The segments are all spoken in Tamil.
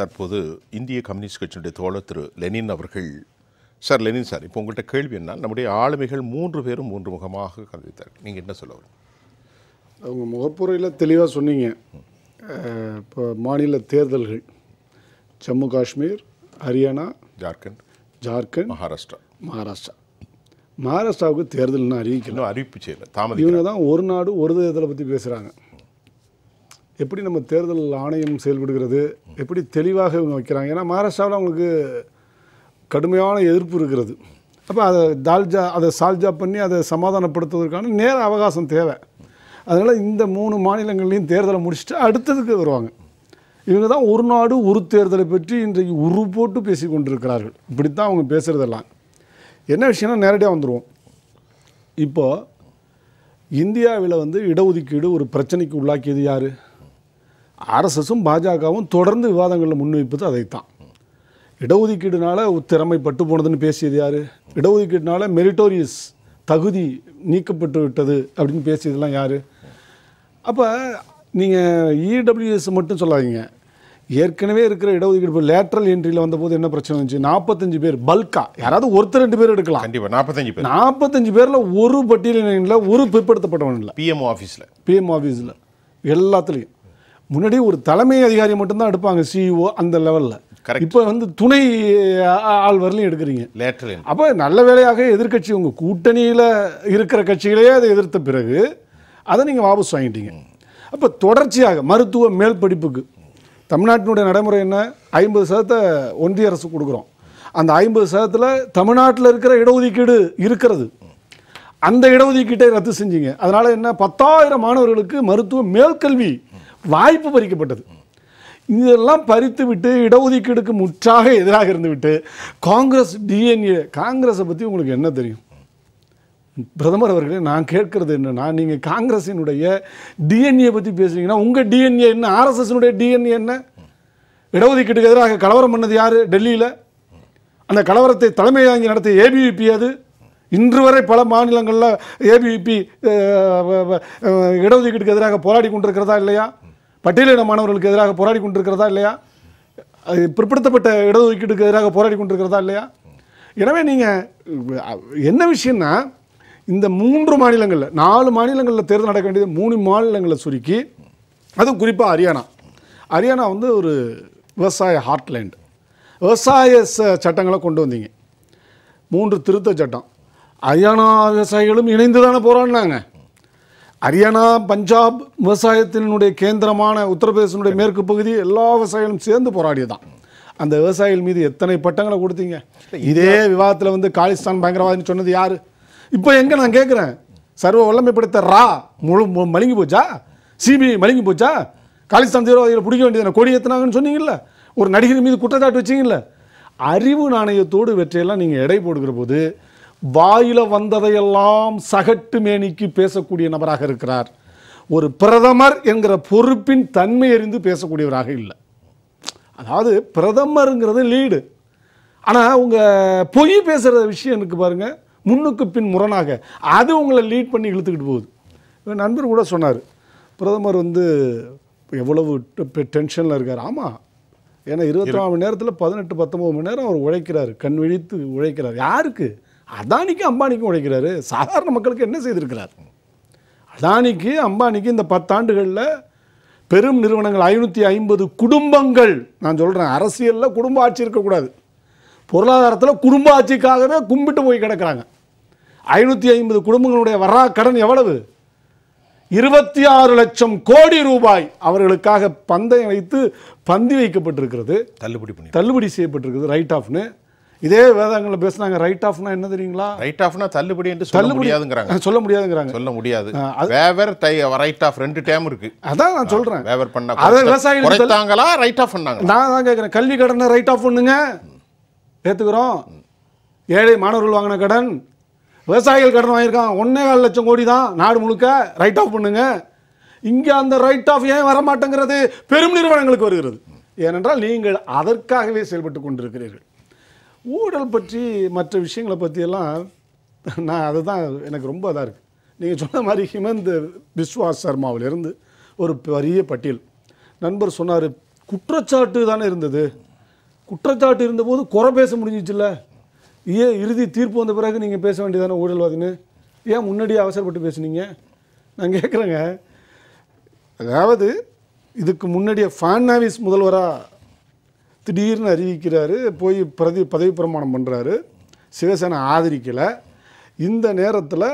தற்போது இந்திய கம்யூனிஸ்ட் கட்சியினுடைய தோழர் திரு லெனின் அவர்கள் சார் லெனின் சார் இப்போ உங்கள்கிட்ட கேள்வி என்ன நம்முடைய ஆளுமைகள் மூன்று பேரும் மூன்று முகமாக கருதித்தார்கள் நீங்கள் என்ன சொல்ல வரும் அவங்க முகப்புறையில் தெளிவாக சொன்னீங்க இப்போ மாநில தேர்தல்கள் ஜம்மு காஷ்மீர் ஹரியானா ஜார்க்கண்ட் ஜார்க்கண்ட் மகாராஷ்டிரா மகாராஷ்டிரா மகாராஷ்டிராவுக்கு தேர்தல்னு அறிவிக்கணும் அறிவிப்பு செய்யல தாமதம் இவங்க தான் ஒரு நாடு ஒரு தேர்தலை பற்றி பேசுகிறாங்க எப்படி நம்ம தேர்தல் ஆணையம் செயல்படுகிறது எப்படி தெளிவாக இவங்க வைக்கிறாங்க ஏன்னா மகாராஷ்டிராவில் அவங்களுக்கு கடுமையான எதிர்ப்பு இருக்கிறது அப்போ அதை தால்ஜா அதை சால்ஜா பண்ணி அதை சமாதானப்படுத்துவதற்கான நேர அவகாசம் தேவை அதனால் இந்த மூணு மாநிலங்கள்லையும் தேர்தலை முடிச்சுட்டு அடுத்ததுக்கு வருவாங்க இவங்க தான் ஒரு நாடு ஒரு தேர்தலை பற்றி இன்றைக்கு உரு போட்டு பேசி கொண்டிருக்கிறார்கள் இப்படி தான் அவங்க பேசுகிறதெல்லாம் என்ன விஷயம்னா நேரடியாக வந்துடுவோம் இப்போது இந்தியாவில் வந்து இடஒதுக்கீடு ஒரு பிரச்சனைக்கு உள்ளாக்கியது யார் ஆர்எஸ்எஸும் பாஜகவும் தொடர்ந்து விவாதங்களில் முன்வைப்பது அதைத்தான் இடஒதுக்கீடுனால திறமை பட்டு போனதுன்னு பேசியது யார் இடஒதுக்கீடுனால மெரிட்டோரியஸ் தகுதி நீக்கப்பட்டு விட்டது அப்படின்னு பேசியதெல்லாம் யார் அப்போ நீங்கள் இடபிள்யூஎஸ் e மட்டும் சொல்லாதீங்க ஏற்கனவே இருக்கிற இடஒதுக்கீடு இப்போ லேட்ரல் என்ட்ரியில் வந்தபோது என்ன பிரச்சனை இருந்துச்சு நாற்பத்தஞ்சு பேர் பல்கா யாராவது ஒருத்தர் ரெண்டு பேர் எடுக்கலாம் கண்டிப்பாக நாற்பத்தஞ்சு பேர் நாற்பத்தஞ்சு பேரில் ஒரு பட்டியலில் ஒரு பிற்படுத்தப்பட்டவன் இல்லை பிஎம் ஆஃபீஸில் பிஎம் ஆஃபீஸில் எல்லாத்துலேயும் முன்னாடி ஒரு தலைமை அதிகாரி மட்டும்தான் எடுப்பாங்க சிஇஓ e அந்த லெவலில் இப்போ வந்து துணை ஆள் எடுக்கிறீங்க லேட்டரில் அப்போ நல்ல வேலையாக எதிர்கட்சி உங்கள் கூட்டணியில் இருக்கிற கட்சிகளையே அதை எதிர்த்த பிறகு அதை நீங்கள் வாபஸ் வாங்கிட்டீங்க அப்போ தொடர்ச்சியாக மருத்துவ மேல் படிப்புக்கு தமிழ்நாட்டினுடைய நடைமுறை என்ன ஐம்பது சதத்தை ஒன்றிய அரசு கொடுக்குறோம் அந்த ஐம்பது சதத்தில் தமிழ்நாட்டில் இருக்கிற இடஒதுக்கீடு இருக்கிறது அந்த இடஒதுக்கீட்டை ரத்து செஞ்சீங்க அதனால் என்ன பத்தாயிரம் மாணவர்களுக்கு மருத்துவ மேல்கல்வி வாய்ப்பு பறிக்கப்பட்டது இதெல்லாம் பறித்து விட்டு இடஒதுக்கீடுக்கு முற்றாக எதிராக இருந்துவிட்டு காங்கிரஸ் டிஎன்ஏ காங்கிரஸை பற்றி உங்களுக்கு என்ன தெரியும் பிரதமர் அவர்களே நான் கேட்கறது என்னன்னா நீங்கள் காங்கிரஸினுடைய டிஎன்ஏ பற்றி பேசுறீங்கன்னா உங்கள் டிஎன்ஏ என்ன ஆர்எஸ்எஸ்னுடைய டிஎன்ஏ என்ன இடஒதுக்கீட்டுக்கு எதிராக கலவரம் பண்ணது யார் டெல்லியில் அந்த கலவரத்தை தலைமை வாங்கி நடத்திய ஏபிவிபி அது இன்று வரை பல மாநிலங்களில் ஏபிவிபி இடஒதுக்கீட்டுக்கு எதிராக போராடி கொண்டிருக்கிறதா இல்லையா பட்டியலின மாணவர்களுக்கு எதிராக போராடி கொண்டிருக்கிறதா இல்லையா அது பிற்படுத்தப்பட்ட இடஒதுக்கீட்டுக்கு எதிராக போராடி கொண்டிருக்கிறதா இல்லையா எனவே நீங்கள் என்ன விஷயம்னா இந்த மூன்று மாநிலங்களில் நாலு மாநிலங்களில் தேர்தல் நடக்க வேண்டியது மூணு மாநிலங்களில் சுருக்கி அதுவும் குறிப்பாக ஹரியானா ஹரியானா வந்து ஒரு விவசாய ஹார்ட்லேண்ட் விவசாய ச சட்டங்களை கொண்டு வந்தீங்க மூன்று திருத்த சட்டம் ஹரியானா விவசாயிகளும் இணைந்து தானே போராடினாங்க ஹரியானா பஞ்சாப் விவசாயத்தினுடைய கேந்திரமான உத்தரப்பிரதேசனுடைய மேற்கு பகுதி எல்லா விவசாயிகளும் சேர்ந்து போராடியதான் அந்த விவசாயிகள் மீது எத்தனை பட்டங்களை கொடுத்தீங்க இதே விவாதத்தில் வந்து காலிஸ்தான் பயங்கரவாதின்னு சொன்னது யார் இப்போ எங்கே நான் கேட்குறேன் சர்வ வல்லமைப்படுத்த ரா முழு மலிங்கி போச்சா சிபிஐ மலிங்கி போச்சா காலிஸ்தான் தீவிரவாதிகளை பிடிக்க வேண்டியது கொடி ஏற்றினாங்கன்னு சொன்னீங்கல்ல ஒரு நடிகர் மீது குற்றச்சாட்டு வச்சிங்கல்ல அறிவு நாணயத்தோடு வெற்றியெல்லாம் நீங்கள் எடை போடுகிற போது வாயில் வந்ததையெல்லாம் சகட்டு மேனிக்கு பேசக்கூடிய நபராக இருக்கிறார் ஒரு பிரதமர் என்கிற பொறுப்பின் தன்மை அறிந்து பேசக்கூடியவராக இல்லை அதாவது பிரதமருங்கிறது லீடு ஆனால் உங்கள் பொய் பேசுகிற விஷயம் எனக்கு பாருங்கள் முன்னுக்கு பின் முரணாக அது உங்களை லீட் பண்ணி இழுத்துக்கிட்டு போகுது நண்பர் கூட சொன்னார் பிரதமர் வந்து எவ்வளவு டென்ஷனில் இருக்கார் ஆமாம் ஏன்னா இருபத்தி நாலு மணி நேரத்தில் பதினெட்டு பத்தொம்பது மணி நேரம் அவர் உழைக்கிறார் கண் விழித்து உழைக்கிறார் யாருக்கு அதானிக்கும் அம்பானிக்கும் உழைக்கிறாரு சாதாரண மக்களுக்கு என்ன செய்திருக்கிறார் அதானிக்கு அம்பானிக்கு இந்த பத்தாண்டுகளில் பெரும் நிறுவனங்கள் ஐநூற்றி ஐம்பது குடும்பங்கள் நான் சொல்கிறேன் அரசியலில் குடும்ப ஆட்சி இருக்கக்கூடாது பொருளாதாரத்தில் குடும்ப ஆட்சிக்காகவே கும்பிட்டு போய் கிடக்கிறாங்க ஐநூற்றி ஐம்பது குடும்பங்களுடைய வரா கடன் எவ்வளவு இருபத்தி ஆறு லட்சம் கோடி ரூபாய் அவர்களுக்காக பந்தயம் வைத்து பந்தி வைக்கப்பட்டிருக்கிறது தள்ளுபடி பண்ணி தள்ளுபடி செய்யப்பட்டிருக்கிறது ரைட் ஆஃப்னு இதே வேதாங்களை பேசுனாங்க ரைட் ஆஃப்னா என்ன தெரியுங்களா ரைட் ஆஃப்னா தள்ளுபடி என்று சொல்ல முடியாதுங்கிறாங்க சொல்ல முடியாதுங்கிறாங்க சொல்ல முடியாது வேவர் டை ரைட் ஆஃப் ரெண்டு டேம் இருக்கு அதான் நான் சொல்றேன் வேவர் பண்ண அத விவசாயிகள் குறைத்தாங்களா ரைட் ஆஃப் பண்ணாங்க நான் தான் கேட்குறேன் கல்வி கடனை ரைட் ஆஃப் பண்ணுங்க ஏற்றுக்கிறோம் ஏழை மாணவர்கள் வாங்கின கடன் விவசாயிகள் கடன் வாங்கியிருக்கான் ஒன்றே கால் லட்சம் கோடி தான் நாடு முழுக்க ரைட் ஆஃப் பண்ணுங்க இங்கே அந்த ரைட் ஆஃப் ஏன் வரமாட்டேங்கிறது பெரும் நிறுவனங்களுக்கு வருகிறது ஏனென்றால் நீங்கள் அதற்காகவே செயல்பட்டு கொண்டிருக்கிறீர்கள் ஊழல் பற்றி மற்ற விஷயங்களை பற்றியெல்லாம் நான் அதுதான் எனக்கு ரொம்ப இதாக இருக்குது நீங்கள் சொன்ன மாதிரி ஹிமந்த் பிஸ்வாஸ் சர்மாவிலிருந்து ஒரு பெரிய பட்டியல் நண்பர் சொன்னார் குற்றச்சாட்டு தானே இருந்தது குற்றச்சாட்டு இருந்தபோது குறை பேச முடிஞ்சிச்சுல்ல ஏன் இறுதி தீர்ப்பு வந்த பிறகு நீங்கள் பேச வேண்டியதானே ஊழல்வாதின்னு ஏன் முன்னாடியே அவசரப்பட்டு பேசுனீங்க நான் கேட்குறேங்க அதாவது இதுக்கு முன்னாடியே நாவிஸ் முதல்வராக திடீர்னு அறிவிக்கிறாரு போய் பிரதி பதவி பிரமாணம் பண்ணுறாரு சிவசேனை ஆதரிக்கலை இந்த நேரத்தில்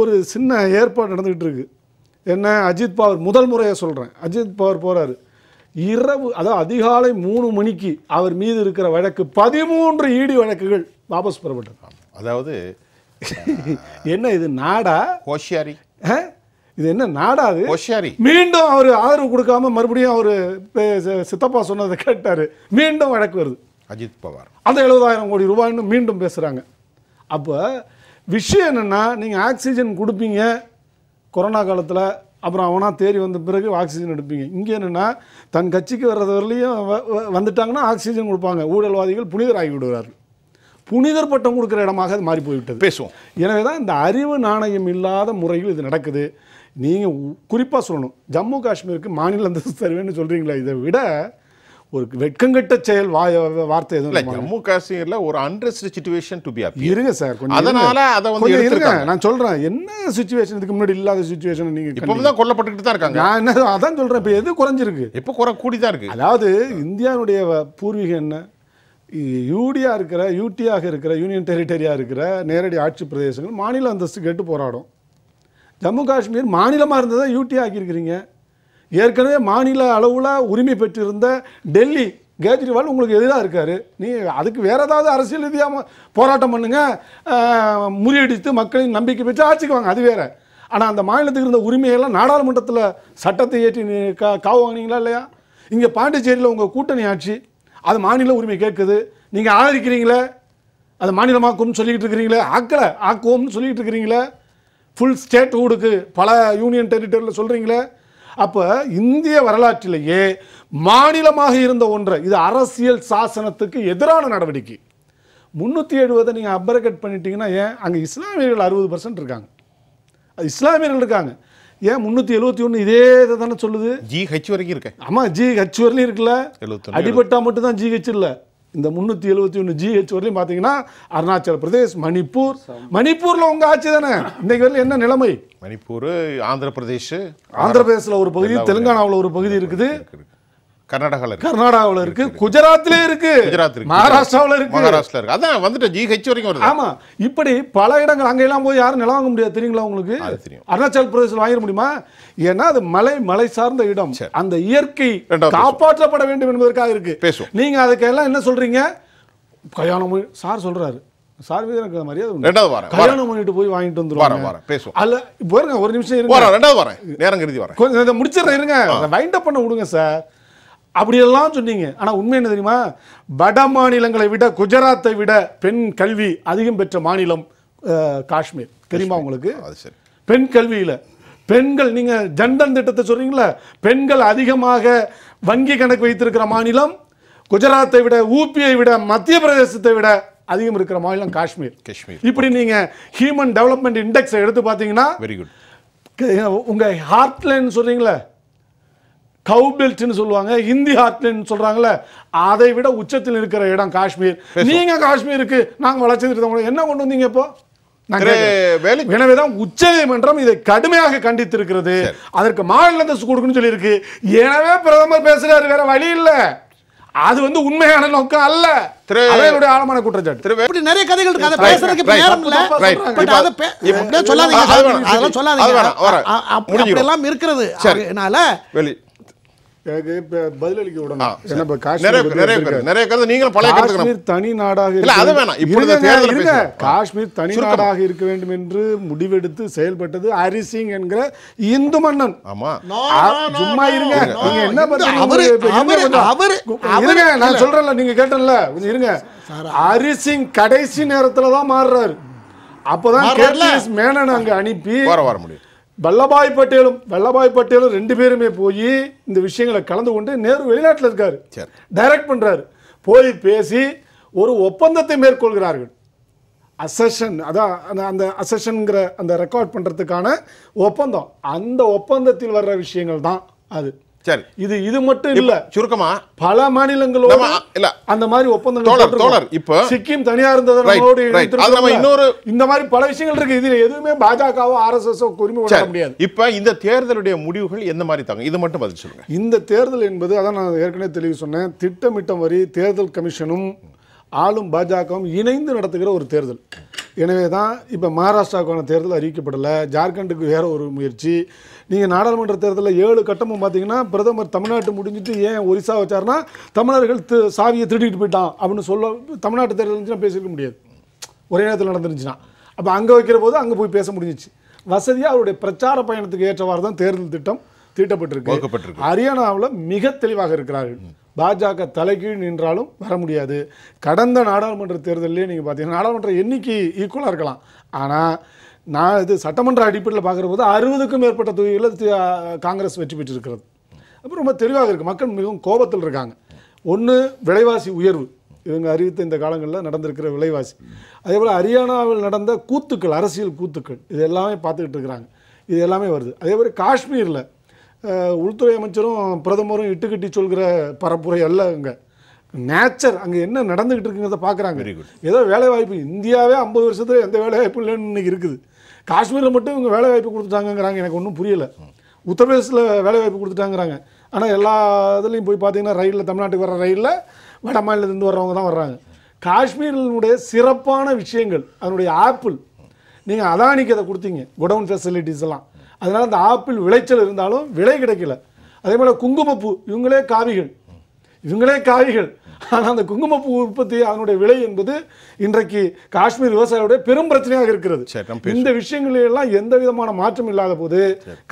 ஒரு சின்ன ஏற்பாடு நடந்துக்கிட்டு இருக்குது என்ன அஜித் பவர் முதல் முறையாக சொல்கிறேன் அஜித் பவர் போகிறாரு இரவு அதாவது அதிகாலை மூணு மணிக்கு அவர் மீது இருக்கிற வழக்கு பதிமூன்று இடி வழக்குகள் வாபஸ் பெறப்பட்டிருக்காங்க அதாவது என்ன இது நாடா ஹோஷியாரி இது என்ன நாடாது மீண்டும் அவர் ஆதரவு கொடுக்காம மறுபடியும் அவர் சித்தப்பா சொன்னதை கேட்டார் மீண்டும் வழக்கு வருது அஜித் பவார் அந்த எழுபதாயிரம் கோடி ரூபாய்னு மீண்டும் பேசுகிறாங்க அப்போ விஷயம் என்னென்னா நீங்கள் ஆக்சிஜன் கொடுப்பீங்க கொரோனா காலத்தில் அப்புறம் அவனாக தேடி வந்த பிறகு ஆக்சிஜன் எடுப்பீங்க இங்கே என்னென்னா தன் கட்சிக்கு வர்றது வரலையும் வந்துட்டாங்கன்னா ஆக்சிஜன் கொடுப்பாங்க ஊழல்வாதிகள் ஆகி விடுகிறார்கள் புனிதர் பட்டம் கொடுக்குற இடமாக அது மாறி போய்விட்டது பேசுவோம் எனவே தான் இந்த அறிவு நாணயம் இல்லாத முறையில் இது நடக்குது நீங்கள் குறிப்பாக சொல்லணும் ஜம்மு காஷ்மீருக்கு மாநில அந்தஸ்து தருவேன்னு சொல்கிறீங்களா இதை விட ஒரு வெட்கங்கட்ட செயல் வார்த்தை எதுவும் இல்லை ஜம்மு காஷ்மீரில் ஒரு அன்ரெஸ்ட் சுச்சுவேஷன் டு பி இருங்க சார் கொஞ்சம் அதனால் அதை வந்து இருங்க நான் சொல்கிறேன் என்ன சுச்சுவேஷன் இதுக்கு முன்னாடி இல்லாத சுச்சுவேஷன் நீங்கள் இப்போ தான் கொல்லப்பட்டுக்கிட்டு தான் இருக்காங்க நான் என்ன அதான் சொல்கிறேன் இப்போ எது குறைஞ்சிருக்கு இப்போ குறை கூடி தான் இருக்குது அதாவது இந்தியாவுடைய பூர்வீகம் என்ன யூடியாக இருக்கிற யூடியாக இருக்கிற யூனியன் டெரிட்டரியாக இருக்கிற நேரடி ஆட்சி பிரதேசங்கள் மாநில அந்தஸ்து கேட்டு போராடும் ஜம்மு காஷ்மீர் மாநிலமாக இருந்ததை யூடி ஆக்கியிருக்கிறீங்க ஏற்கனவே மாநில அளவில் உரிமை பெற்றிருந்த டெல்லி கேஜ்ரிவால் உங்களுக்கு எதிராக இருக்கார் நீ அதுக்கு வேறு ஏதாவது அரசியல் ரீதியாக போராட்டம் பண்ணுங்கள் முறியடித்து மக்களின் நம்பிக்கை பெற்று ஆட்சிக்கு வாங்க அது வேறு ஆனால் அந்த மாநிலத்துக்கு இருந்த உரிமையெல்லாம் நாடாளுமன்றத்தில் சட்டத்தை ஏற்றி கா காவு இல்லையா இங்கே பாண்டிச்சேரியில் உங்கள் கூட்டணி ஆட்சி அது மாநில உரிமை கேட்குது நீங்கள் ஆதரிக்கிறீங்களே அது மாநிலமாக்கும்னு சொல்லிக்கிட்டு இருக்கிறீங்களே ஆக்கலை ஆக்குவோம்னு சொல்லிக்கிட்டு இருக்கிறீங்களே ஃபுல் ஸ்டேட்ஹுடுக்கு பல யூனியன் டெரிட்டரியில் சொல்கிறீங்களே அப்போ இந்திய வரலாற்றிலேயே மாநிலமாக இருந்த ஒன்றை இது அரசியல் சாசனத்துக்கு எதிரான நடவடிக்கை முந்நூற்றி எழுபதை நீங்கள் அப்பரகட் பண்ணிட்டீங்கன்னா ஏன் அங்கே இஸ்லாமியர்கள் அறுபது பர்சன்ட் இருக்காங்க அது இஸ்லாமியர்கள் இருக்காங்க ஏன் முந்நூற்றி எழுபத்தி ஒன்று இதே இதை தானே சொல்லுது ஜி ஹெச் வரைக்கும் இருக்கு ஆமாம் ஜி ஹெச் வரலையும் இருக்குல்ல அடிபட்டால் மட்டும் தான் ஜி ஹெச் இல்லை இந்த முந்நூத்தி எழுபத்தி ஒன்று ஜிஹெச் வரலையும் பார்த்தீங்கன்னா அருணாச்சல பிரதேஷ் மணிப்பூர் மணிப்பூர்ல உங்க ஆட்சி தானே இன்னைக்கு வரல என்ன நிலைமை மணிப்பூர் ஆந்திர பிரதேஷ் ஆந்திர பிரதேசல ஒரு பகுதி தெலுங்கானாவில் ஒரு பகுதி இருக்குது கர்நாடகாவில் இருக்கு கர்நாடகாவில் இருக்கு குஜராத்ல இருக்கு குஜராத் இருக்கு மகாராஷ்டிராவில் இருக்கு மகாராஷ்டிரா இருக்கு அதான் வந்துட்டு ஜிஹெச் வரைக்கும் வருது ஆமா இப்படி பல இடங்கள் எல்லாம் போய் யாரும் நிலம் வாங்க முடியாது தெரியுங்களா உங்களுக்கு தெரியும் அருணாச்சல பிரதேசம் வாங்க முடியுமா ஏன்னா அது மலை மலை சார்ந்த இடம் அந்த இயற்கை காப்பாற்றப்பட வேண்டும் என்பதற்காக இருக்கு பேசும் நீங்க அதுக்கெல்லாம் என்ன சொல்றீங்க கல்யாணம் சார் சொல்றாரு சார் மீது எனக்கு மரியாதை ரெண்டாவது வாரம் கல்யாணம் பண்ணிட்டு போய் வாங்கிட்டு வந்துருவாங்க வாரம் பேசுவோம் அல்ல பாருங்க ஒரு நிமிஷம் இருங்க ரெண்டாவது வாரம் நேரம் கருதி வரேன் கொஞ்சம் இதை முடிச்சிடறேன் இருங்க வைண்ட் அப் பண்ண விடுங்க சார் அப்படியெல்லாம் சொன்னீங்க ஆனால் உண்மை என்ன தெரியுமா வட மாநிலங்களை விட குஜராத்தை விட பெண் கல்வி அதிகம் பெற்ற மாநிலம் காஷ்மீர் தெரியுமா உங்களுக்கு பெண் கல்வியில் பெண்கள் நீங்கள் ஜன்டன் திட்டத்தை சொல்றீங்களா பெண்கள் அதிகமாக வங்கி கணக்கு வைத்திருக்கிற மாநிலம் குஜராத்தை விட ஊபியை விட மத்திய பிரதேசத்தை விட அதிகம் இருக்கிற மாநிலம் காஷ்மீர் காஷ்மீர் இப்படி நீங்கள் ஹியூமன் டெவலப்மெண்ட் இண்டெக்ஸ் எடுத்து பார்த்தீங்கன்னா வெரி குட் உங்கள் ஹார்ட்லைன் சொல்றீங்களா கவு பெல்ட்னு சொல்லுவாங்க இந்தி ஹார்ட்லன்னு சொல்கிறாங்களே அதை விட உச்சத்தில் இருக்கிற இடம் காஷ்மீர் நீங்கள் காஷ்மீருக்கு நாங்கள் வளர்ச்சி இருக்கோம் என்ன கொண்டு வந்தீங்க இப்போ தான் உச்ச நீதிமன்றம் இதை கடுமையாக கண்டித்து இருக்கிறது அதற்கு மாநில அந்தஸ்து கொடுக்கணும்னு இருக்கு எனவே பிரதமர் பேசுறாரு வேற வழி இல்ல அது வந்து உண்மையான நோக்கம் அல்ல திரையுடைய ஆழமான குற்றச்சாட்டு இப்படி நிறைய கதைகள் இருக்கு அதை பேசுறதுக்கு நேரம் இல்ல சொல்லாதீங்க அதெல்லாம் சொல்லாதீங்க அப்படியெல்லாம் இருக்கிறது அதனால காஷ்மீர் தனி நாடாக காஷ்மீர் தனி நாடாக இருக்க வேண்டும் என்று முடிவெடுத்து செயல்பட்டது ஹரிசிங் என்கிற இந்து மன்னன் ஆமா சும்மா இருங்க நீங்க என்ன நான் சொல்றேன்ல நீங்க கேட்டேன்ல இருங்க ஹரிசிங் கடைசி நேரத்துலதான் மாறுறாரு அப்பதான் மேனன் அங்க அனுப்பி வர வர முடியும் வல்லபாய் பட்டேலும் வல்லபாய் பட்டேலும் ரெண்டு பேருமே போய் இந்த விஷயங்களை கலந்து கொண்டு நேரு வெளிநாட்டில் இருக்காரு டைரக்ட் பண்ணுறாரு போய் பேசி ஒரு ஒப்பந்தத்தை மேற்கொள்கிறார்கள் அசஷன் அதான் அந்த அசஷனுங்கிற அந்த ரெக்கார்ட் பண்ணுறதுக்கான ஒப்பந்தம் அந்த ஒப்பந்தத்தில் வர்ற விஷயங்கள் தான் அது சரி இது இது மட்டும் இல்ல சுருக்கமா பல மாநிலங்களோட இல்ல அந்த மாதிரி ஒப்பந்தங்கள் தோழர் இப்போ சிக்கிம் தனியா இருந்ததோடு இன்னொரு இந்த மாதிரி பல விஷயங்கள் இருக்கு இதுல எதுவுமே பாஜகவோ ஆர்எஸ்எஸ்ஓ உரிமை விட முடியாது இப்ப இந்த தேர்தலுடைய முடிவுகள் எந்த மாதிரி தாங்க இது மட்டும் பதில் சொல்லுங்க இந்த தேர்தல் என்பது அதான் நான் ஏற்கனவே தெளிவு சொன்னேன் திட்டமிட்டம் வரி தேர்தல் கமிஷனும் ஆளும் பாஜகவும் இணைந்து நடத்துகிற ஒரு தேர்தல் எனவே தான் இப்போ மகாராஷ்டிராவுக்கான தேர்தல் அறிவிக்கப்படலை ஜார்க்கண்டுக்கு வேற ஒரு முயற்சி நீங்கள் நாடாளுமன்ற தேர்தலில் ஏழு கட்டமும் பார்த்தீங்கன்னா பிரதமர் தமிழ்நாட்டு முடிஞ்சிட்டு ஏன் ஒரிசா வச்சார்னா தமிழர்கள் த சாவியை திருடிட்டு போயிட்டான் அப்படின்னு சொல்ல தமிழ்நாட்டு தேர்தல் இருந்துச்சுன்னா பேசியிருக்க முடியாது ஒரே நேரத்தில் நடந்துருந்துச்சுன்னா அப்போ அங்கே வைக்கிற போது அங்கே போய் பேச முடிஞ்சிச்சு வசதியாக அவருடைய பிரச்சார பயணத்துக்கு ஏற்றவாறு தான் தேர்தல் திட்டம் தீட்டப்பட்டிருக்கு ஹரியானாவில் மிக தெளிவாக இருக்கிறார்கள் பாஜக தலைகீழ் நின்றாலும் வர முடியாது கடந்த நாடாளுமன்ற தேர்தலே நீங்கள் பார்த்தீங்கன்னா நாடாளுமன்ற எண்ணிக்கை ஈக்குவலாக இருக்கலாம் ஆனால் நான் இது சட்டமன்ற அடிப்படையில் பார்க்குற போது அறுபதுக்கும் மேற்பட்ட தொகுதிகளில் காங்கிரஸ் வெற்றி பெற்றிருக்கிறது அப்போ ரொம்ப தெளிவாக இருக்குது மக்கள் மிகவும் கோபத்தில் இருக்காங்க ஒன்று விலைவாசி உயர்வு இவங்க அறிவித்த இந்த காலங்களில் நடந்திருக்கிற விலைவாசி அதே போல் ஹரியானாவில் நடந்த கூத்துக்கள் அரசியல் கூத்துக்கள் இது எல்லாமே பார்த்துக்கிட்டு இருக்கிறாங்க இது எல்லாமே வருது அதே மாதிரி காஷ்மீரில் உள்துறை அமைச்சரும் பிரதமரும் இட்டுக்கட்டி சொல்கிற பரப்புரை அல்ல அங்கே நேச்சர் அங்கே என்ன நடந்துகிட்டு இருக்குங்கிறத பார்க்குறாங்க ஏதோ வேலைவாய்ப்பு இந்தியாவே ஐம்பது வருஷத்தில் எந்த வேலைவாய்ப்பு இல்லைன்னு இன்றைக்கி இருக்குது காஷ்மீரில் மட்டும் இவங்க வேலைவாய்ப்பு கொடுத்துட்டாங்கிறாங்க எனக்கு ஒன்றும் புரியலை உத்தரப்பிரதேசத்தில் வேலைவாய்ப்பு கொடுத்துட்டாங்கிறாங்க ஆனால் எல்லா இதுலேயும் போய் பார்த்தீங்கன்னா ரயிலில் தமிழ்நாட்டுக்கு வர ரயிலில் வட மாநிலத்துலேருந்து வர்றவங்க தான் வர்றாங்க காஷ்மீரினுடைய சிறப்பான விஷயங்கள் அதனுடைய ஆப்பிள் நீங்கள் அதானிக்கு அதை கொடுத்தீங்க குடவுன் ஃபெசிலிட்டிஸ் எல்லாம் அதனால் அந்த ஆப்பிள் விளைச்சல் இருந்தாலும் விலை கிடைக்கல அதே போல் குங்குமப்பூ இவங்களே காவிகள் இவங்களே காவிகள் ஆனால் அந்த குங்குமப்பூ உற்பத்தி அதனுடைய விலை என்பது இன்றைக்கு காஷ்மீர் விவசாயிகளுடைய பெரும் பிரச்சனையாக இருக்கிறது இந்த விஷயங்களெல்லாம் எந்த விதமான மாற்றம் இல்லாத போது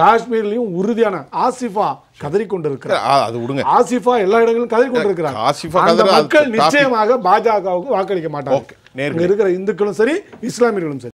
காஷ்மீர்லையும் உறுதியான ஆசிஃபா கதறி கொண்டிருக்கிறார் ஆசிஃபா எல்லா இடங்களிலும் கதறி கொண்டிருக்கிறார் மக்கள் நிச்சயமாக பாஜகவுக்கு வாக்களிக்க மாட்டாங்க இருக்கிற இந்துக்களும் சரி இஸ்லாமியர்களும் சரி